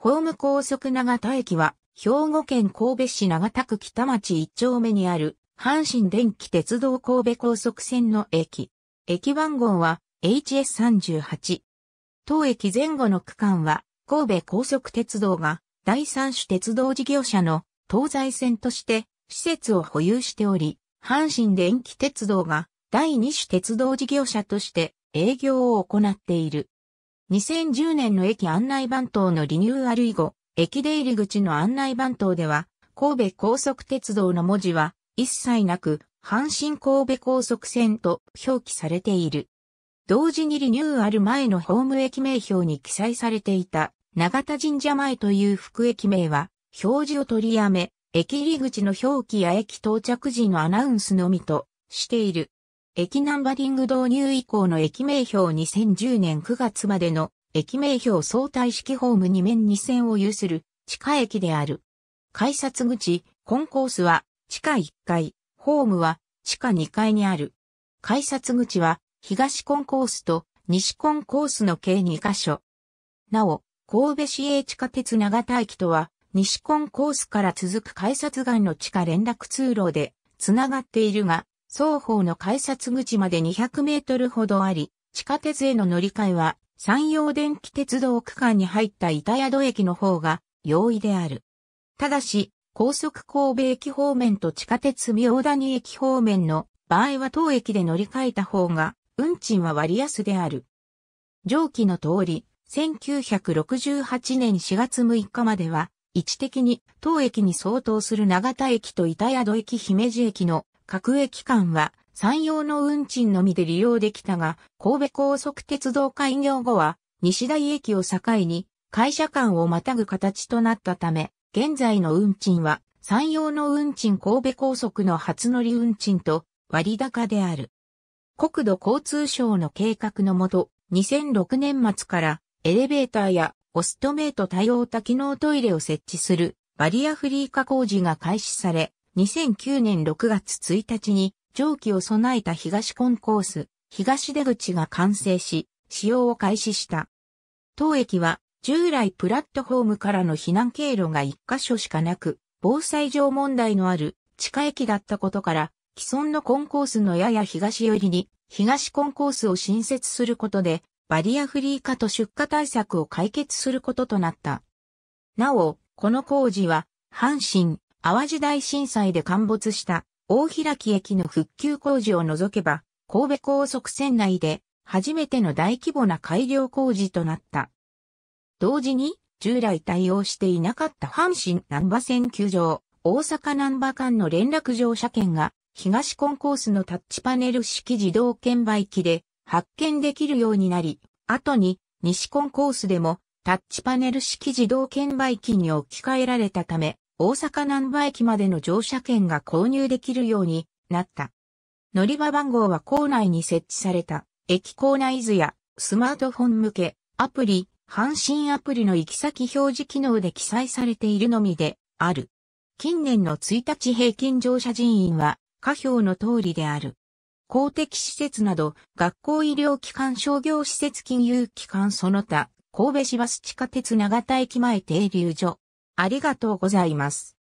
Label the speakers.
Speaker 1: ホーム高速長田駅は、兵庫県神戸市長田区北町一丁目にある、阪神電気鉄道神戸高速線の駅。駅番号は HS38。当駅前後の区間は、神戸高速鉄道が第三種鉄道事業者の東西線として施設を保有しており、阪神電気鉄道が第二種鉄道事業者として営業を行っている。2010年の駅案内番頭のリニューアル以後、駅出入り口の案内番頭では、神戸高速鉄道の文字は一切なく、阪神神戸高速線と表記されている。同時にリニューアル前のホーム駅名表に記載されていた、長田神社前という副駅名は、表示を取りやめ、駅入り口の表記や駅到着時のアナウンスのみとしている。駅ナンバリング導入以降の駅名標2010年9月までの駅名標相対式ホーム2面2線を有する地下駅である。改札口、コンコースは地下1階、ホームは地下2階にある。改札口は東コンコースと西コンコースの計2カ所。なお、神戸市営地下鉄長田駅とは西コンコースから続く改札外の地下連絡通路でつながっているが、双方の改札口まで200メートルほどあり、地下鉄への乗り換えは、山陽電気鉄道区間に入った板宿駅の方が容易である。ただし、高速神戸駅方面と地下鉄明谷駅方面の場合は当駅で乗り換えた方が、運賃は割安である。上記の通り、1968年4月6日までは、位置的に当駅に相当する長田駅と板宿駅姫路駅の各駅間は山陽の運賃のみで利用できたが、神戸高速鉄道開業後は、西台駅を境に、会社間をまたぐ形となったため、現在の運賃は、山陽の運賃神戸高速の初乗り運賃と割高である。国土交通省の計画のもと、2006年末からエレベーターやオストメイト対応多機能トイレを設置するバリアフリー化工事が開始され、2009年6月1日に蒸気を備えた東コンコース、東出口が完成し、使用を開始した。当駅は従来プラットフォームからの避難経路が1箇所しかなく、防災上問題のある地下駅だったことから、既存のコンコースのやや東寄りに東コンコースを新設することで、バリアフリー化と出荷対策を解決することとなった。なお、この工事は、阪神、淡路大震災で陥没した大開駅の復旧工事を除けば、神戸高速線内で初めての大規模な改良工事となった。同時に、従来対応していなかった阪神南波線球場、大阪南波間の連絡乗車券が、東コンコースのタッチパネル式自動券売機で発券できるようになり、後に西コンコースでもタッチパネル式自動券売機に置き換えられたため、大阪南波駅までの乗車券が購入できるようになった。乗り場番号は構内に設置された駅構内図やスマートフォン向けアプリ、阪神アプリの行き先表示機能で記載されているのみである。近年の1日平均乗車人員は下表の通りである。公的施設など、学校医療機関商業施設金融機関その他、神戸市バス地下鉄長田駅前停留所、ありがとうございます。